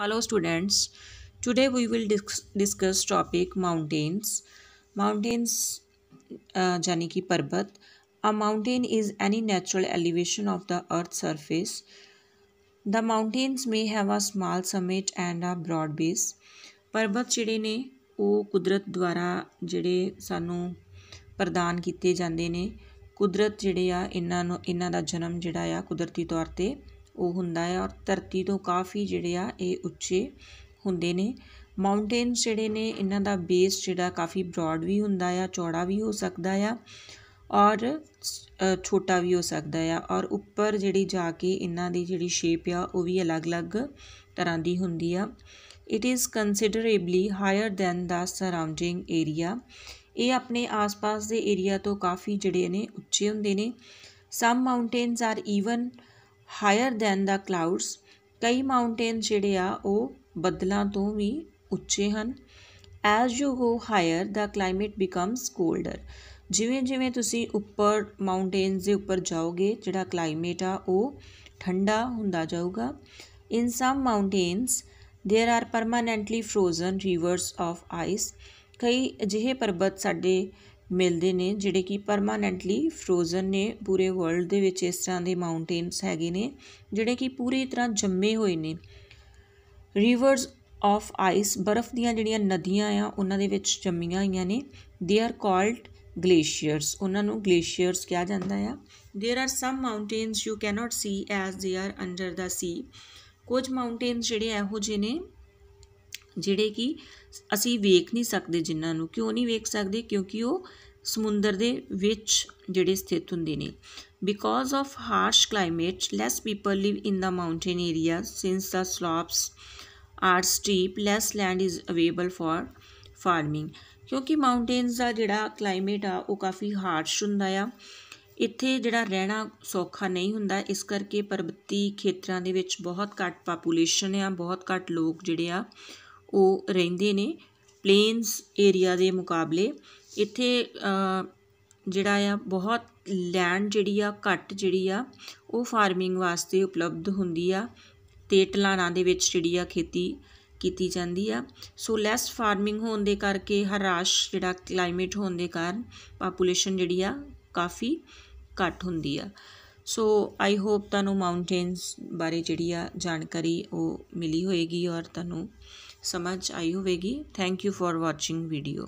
hello students today we will dis discuss topic mountains mountains uh, yani ki parbat a mountain is any natural elevation of the earth surface the mountains may have a small summit and a broad base parbat ਜਿਹੜੇ ne o kudrat dwara ਜਿਹੜੇ sanu pradan ਕੀਤੇ jande ne ਕੁਦਰਤ ਜਿਹੜੇ ਆ ਇਹਨਾਂ ਨੂੰ ਇਹਨਾਂ ਦਾ ਜਨਮ ਜਿਹੜਾ ਆ ਕੁਦਰਤੀ ਤੌਰ ਤੇ ਉਹ ਹੁੰਦਾ ਹੈ ਔਰ ਧਰਤੀ ਤੋਂ ਕਾਫੀ ਜਿਹੜੇ ਆ ਇਹ ਉੱਚੇ ਹੁੰਦੇ ਨੇ ਮਾਊਂਟੇਨ ਜਿਹੜੇ ਨੇ ਇਹਨਾਂ ਦਾ ਬੇਸ ਜਿਹੜਾ ਕਾਫੀ ਬ੍ਰੌਡ ਵੀ ਹੁੰਦਾ ਆ ਚੌੜਾ ਵੀ ਹੋ ਸਕਦਾ ਆ ਔਰ ਛੋਟਾ ਵੀ ਹੋ ਸਕਦਾ ਆ ਔਰ ਉੱਪਰ ਜਿਹੜੀ ਜਾ ਕੇ ਇਹਨਾਂ ਦੀ ਜਿਹੜੀ ਸ਼ੇਪ ਆ ਉਹ ਵੀ ਅਲੱਗ-ਅਲੱਗ ਤਰ੍ਹਾਂ ਦੀ ਹੁੰਦੀ ਆ it is considerably higher than the surrounding area ਇਹ ਆਪਣੇ ਆਸ-ਪਾਸ ਦੇ ਏਰੀਆ ਤੋਂ ਕਾਫੀ ਜਿਹੜੇ ਨੇ ਉੱਚੇ ਹੁੰਦੇ ਨੇ some mountains are even higher than the clouds ਕਈ ਮਾਊਂਟੇਨ ਜਿਹੜੇ ਆ ਉਹ ਬੱਦਲਾਂ ਤੋਂ ਵੀ ਉੱਚੇ ਹਨ as you go higher the climate becomes colder ਜਿਵੇਂ ਜਿਵੇਂ ਤੁਸੀਂ ਉੱਪਰ ਮਾਊਂਟੇਨਸ ਦੇ ਉੱਪਰ ਜਾਓਗੇ ਜਿਹੜਾ ਕਲਾਈਮੇਟ ਆ ਉਹ ਠੰਡਾ ਹੁੰਦਾ ਜਾਊਗਾ in some mountains there are permanently frozen rivers of ice ਕਈ ਅਜਿਹੇ ਪਰਬਤ ਸਾਡੇ ਮਿਲਦੇ ਨੇ ਜਿਹੜੇ ਕਿ ਪਰਮਾਨੈਂਟਲੀ ਫਰੋਜ਼ਨ ਨੇ ਪੂਰੇ ਵਰਲਡ ਦੇ ਵਿੱਚ ਇਸ ਤਰ੍ਹਾਂ ਦੇ ਮਾਊਂਟੇਨਸ ਹੈਗੇ ਨੇ ਜਿਹੜੇ ਕਿ ਪੂਰੀ ਤਰ੍ਹਾਂ ਜੰਮੇ ਹੋਏ ਨੇ ਰਿਵਰਸ ਆਫ ਆਈਸ ਬਰਫ਼ ਦੀਆਂ ਜਿਹੜੀਆਂ ਨਦੀਆਂ ਆ ਉਹਨਾਂ ਦੇ ਵਿੱਚ ਜੰਮੀਆਂ ਹੋਈਆਂ ਨੇ ਦੇ ਆਰ ਕਾਲਡ ਗਲੇਸ਼ੀਅਰਸ ਉਹਨਾਂ ਨੂੰ ਗਲੇਸ਼ੀਅਰਸ ਕਿਹਾ ਜਾਂਦਾ ਆ there are some mountains you cannot see as they are under the sea ਕੁਝ ਮਾਊਂਟੇਨਸ ਜਿਹੜੇ ਇਹੋ ਜਿਹੇ ਨੇ ਜਿਹੜੇ ਕਿ ਅਸੀਂ ਵੇਖ ਨਹੀਂ ਸਕਦੇ ਜਿਨ੍ਹਾਂ ਨੂੰ ਕਿਉਂ ਨਹੀਂ ਵੇਖ ਸਕਦੇ ਕਿਉਂਕਿ ਉਹ ਸਮੁੰਦਰ ਦੇ ਵਿੱਚ ਜਿਹੜੇ ਸਥਿਤ ਹੁੰਦੇ ਨੇ because of harsh climate less people live in the mountain area since the slopes are steep less land is available for farming ਕਿਉਂਕਿ ਮਾਊਂਟੇਨਸ ਦਾ ਜਿਹੜਾ ਕਲਾਈਮੇਟ ਆ ਉਹ ਕਾਫੀ ਹਾਰਸ਼ ਹੁੰਦਾ ਆ ਇੱਥੇ ਜਿਹੜਾ ਰਹਿਣਾ ਸੌਖਾ ਨਹੀਂ ਹੁੰਦਾ ਇਸ ਕਰਕੇ ਪਰਬਤੀ ਖੇਤਰਾਂ ਦੇ ਵਿੱਚ ਬਹੁਤ ਘੱਟ ਪਾਪੂਲੇਸ਼ਨ ਆ ਬਹੁਤ ਘੱਟ ਲੋਕ ਜਿਹੜੇ ਆ ਉਹ ਰਹਿੰਦੇ ਨੇ ਪਲੇਨਸ ਏਰੀਆ ਦੇ ਮੁਕਾਬਲੇ ਇੱਥੇ ਜਿਹੜਾ ਆ ਬਹੁਤ ਲੈਂਡ ਜਿਹੜੀ ਆ ਘੱਟ ਜਿਹੜੀ ਆ ਉਹ ਫਾਰਮਿੰਗ ਵਾਸਤੇ ਉਪਲਬਧ ਹੁੰਦੀ ਆ ਤੇ ਟਲਾਣਾ ਦੇ ਵਿੱਚ ਜਿਹੜੀ ਆ ਖੇਤੀ ਕੀਤੀ ਜਾਂਦੀ ਆ ਸੋ ਲੈਸ ਫਾਰਮਿੰਗ ਹੋਣ ਦੇ ਕਰਕੇ ਹਰਾਸ਼ ਜਿਹੜਾ ਕਲਾਈਮੇਟ ਹੋਣ ਦੇ ਕਾਰਨ ਪਾਪੂਲੇਸ਼ਨ ਜਿਹੜੀ ਆ ਕਾਫੀ ਘੱਟ ਹੁੰਦੀ ਆ ਸੋ ਆਈ ਹੋਪ ਤੁਹਾਨੂੰ ਮਾਊਂਟੇਨਸ ਬਾਰੇ ਜਿਹੜੀ ਆ ਜਾਣਕਾਰੀ ਉਹ ਮਿਲੀ ਹੋਏਗੀ ਔਰ ਤੁਹਾਨੂੰ ਸਮਝ ਆਈ ਹੋਵੇਗੀ thank you for watching video